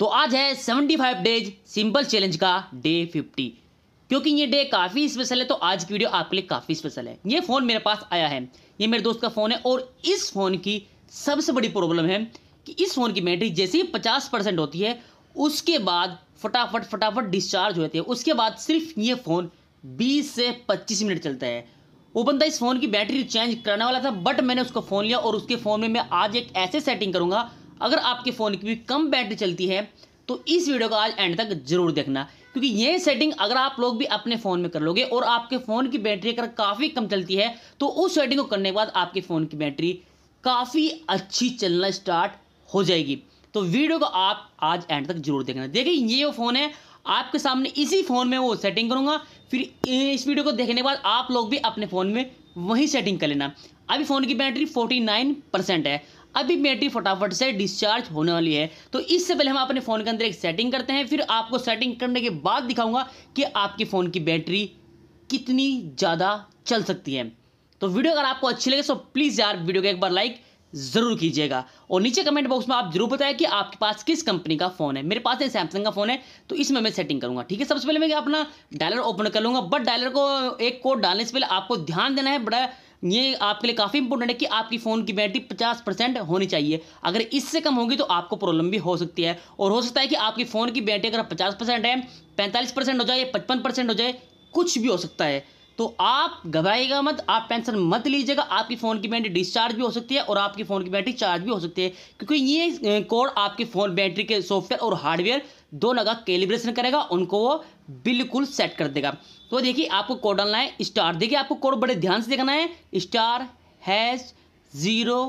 तो आज है 75 डेज सिंपल चैलेंज का डे 50 क्योंकि ये डे काफ़ी स्पेशल है तो आज की वीडियो आपके लिए काफ़ी स्पेशल है ये फ़ोन मेरे पास आया है ये मेरे दोस्त का फ़ोन है और इस फ़ोन की सबसे बड़ी प्रॉब्लम है कि इस फ़ोन की बैटरी जैसे ही पचास परसेंट होती है उसके बाद फटाफट फटाफट डिस्चार्ज हो जाती है उसके बाद सिर्फ ये फ़ोन बीस से पच्चीस मिनट चलता है वो बंदा इस फ़ोन की बैटरी चेंज करने वाला था बट मैंने उसको फ़ोन लिया और उसके फ़ोन में मैं आज एक ऐसे सेटिंग करूँगा अगर आपके फ़ोन की भी कम बैटरी चलती है तो इस वीडियो को आज एंड तक जरूर देखना क्योंकि ये सेटिंग अगर आप लोग भी अपने फ़ोन में कर लोगे और आपके फ़ोन की बैटरी अगर काफ़ी कम चलती है तो उस सेटिंग को करने के बाद आपके फ़ोन की बैटरी काफ़ी अच्छी चलना स्टार्ट हो जाएगी तो वीडियो को आप आज एंड तक जरूर देखना देखिए ये वो फ़ोन है आपके सामने इसी फ़ोन में वो सेटिंग करूँगा फिर इस वीडियो को देखने के बाद आप लोग भी अपने फ़ोन में वही सेटिंग कर लेना अभी फ़ोन की बैटरी 49 परसेंट है अभी बैटरी फटाफट से डिस्चार्ज होने वाली है तो इससे पहले हम अपने फ़ोन के अंदर एक सेटिंग करते हैं फिर आपको सेटिंग करने के बाद दिखाऊंगा कि आपके फ़ोन की बैटरी कितनी ज़्यादा चल सकती है तो वीडियो अगर आपको अच्छी लगे तो प्लीज़ यार वीडियो को एक बार लाइक ज़रूर कीजिएगा और नीचे कमेंट बॉक्स में आप जरूर बताएं कि आपके पास किस कंपनी का फ़ोन है मेरे पास है सैमसंग का फ़ोन है तो इसमें मैं सेटिंग करूंगा ठीक है सबसे पहले मैं अपना डायलर ओपन कर लूँगा बट डायलर को एक कोड डालने से पहले आपको ध्यान देना है बड़ा ये आपके लिए काफ़ी इंपॉर्टेंट है कि आपकी फ़ोन की बैटरी पचास परसेंट होनी चाहिए अगर इससे कम होगी तो आपको प्रॉब्लम भी हो सकती है और हो सकता है कि आपकी फ़ोन की बैटरी अगर पचास परसेंट है पैंतालीस परसेंट हो जाए पचपन परसेंट हो जाए कुछ भी हो सकता है तो आप घबराइएगा मत आप टेंशन मत लीजिएगा आपकी फ़ोन की बैटरी डिस्चार्ज भी हो सकती है और आपकी फ़ोन की बैटरी चार्ज भी हो सकती है क्योंकि ये कोड आपके फ़ोन बैटरी के सॉफ्टवेयर और हार्डवेयर दो नगा कैलिब्रेशन करेगा उनको वो बिल्कुल सेट कर देगा तो देखिए आपको कोड डालना है स्टार देखिए आपको कोड बड़े ध्यान से देखना है स्टार हैश ज़ीरो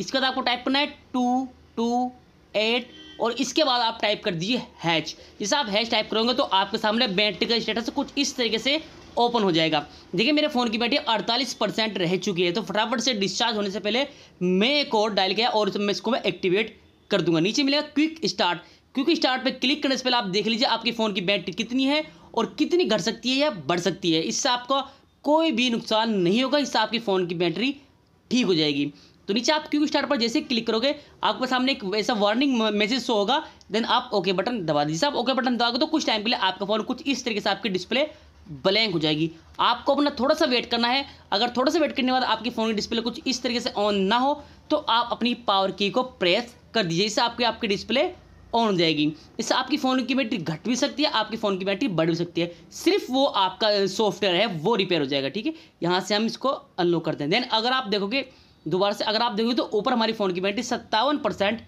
इसके बाद आपको टाइप करना है टू टू एट और इसके बाद आप टाइप कर दीजिए हैच जैसे आप हैच टाइप करोगे तो आपके सामने बैटरी का स्टेटस कुछ इस तरीके से ओपन हो जाएगा देखिए मेरे फ़ोन की बैटरी 48 परसेंट रह चुकी है तो फटाफट से डिस्चार्ज होने से पहले मैं एक कोड डायल किया और मैं इसको मैं एक्टिवेट कर दूंगा नीचे मिलेगा क्विक स्टार्ट क्योंकि स्टार्ट पे क्लिक करने से पहले आप देख लीजिए आपके फ़ोन की बैटरी कितनी है और कितनी घट सकती है या बढ़ सकती है इससे आपका कोई भी नुकसान नहीं होगा इससे आपके फ़ोन की बैटरी ठीक हो जाएगी तो नीचे आप क्योंकि स्टार्ट पर जैसे क्लिक करोगे आपके सामने एक ऐसा वार्निंग मैसेज शो होगा देन आप ओके बटन दबा दीजिए आप ओके बटन दबाओगे तो कुछ टाइम के लिए आपका फ़ोन कुछ इस तरीके से आपकी डिस्प्ले ब्लैंक हो जाएगी आपको अपना थोड़ा सा वेट करना है अगर थोड़ा सा वेट करने के बाद आपके फ़ोन की डिस्प्ले कुछ इस तरीके से ऑन ना हो तो आप अपनी पावर की को प्रेस कर दीजिए इससे आपके आपकी डिस्प्ले ऑन जाएगी इससे आपकी फ़ोन की बैटरी घट भी सकती है आपकी फ़ोन की बैटरी बढ़ भी सकती है सिर्फ वो आपका सॉफ्टवेयर है वो रिपेयर हो जाएगा ठीक है यहाँ से हम इसको अनलॉक करते हैं देन अगर आप देखोगे दोबारा से अगर आप देखोगे तो ऊपर हमारी फ़ोन की बैटरी सत्तावन परसेंट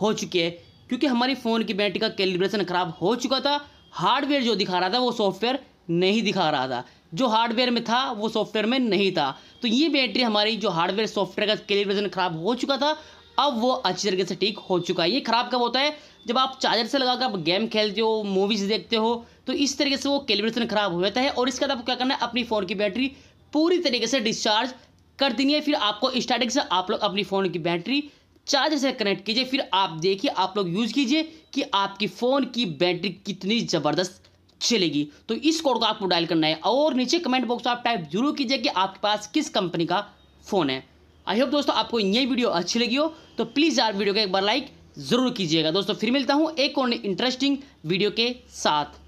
हो चुकी है क्योंकि हमारी फ़ोन की बैटरी का कैलिब्रेशन ख़राब हो चुका था हार्डवेयर जो दिखा रहा था वो सॉफ्टवेयर नहीं दिखा रहा था जो हार्डवेयर में था वो सॉफ्टवेयर में नहीं था तो ये बैटरी हमारी जो हार्डवेयर सॉफ्टवेयर का कैलिब्रेशन ख़राब हो चुका था अब वो अच्छी तरीके से ठीक हो चुका है ये ख़राब कब होता है जब आप चार्जर से लगाकर आप गेम खेलते हो मूवीज़ देखते हो तो इस तरीके से वो कैलिब्रेशन ख़राब हो जाता है और इसके बाद आपको क्या करना है अपनी फ़ोन की बैटरी पूरी तरीके से डिस्चार्ज कर देनी है फिर आपको स्टार्टिंग से आप लोग अपनी फ़ोन की बैटरी चार्जर से कनेक्ट कीजिए फिर आप देखिए आप लोग यूज़ कीजिए कि आपकी फ़ोन की बैटरी कितनी ज़बरदस्त चलेगी तो इस कोड को आपको डायल करना है और नीचे कमेंट बॉक्स में आप टाइप जरूर कीजिए कि आपके पास किस कंपनी का फ़ोन है आई होप दोस्तों आपको ये वीडियो अच्छी लगी हो तो प्लीज़ यार वीडियो का एक बार लाइक ज़रूर कीजिएगा दोस्तों फिर मिलता हूँ एक और इंटरेस्टिंग वीडियो के साथ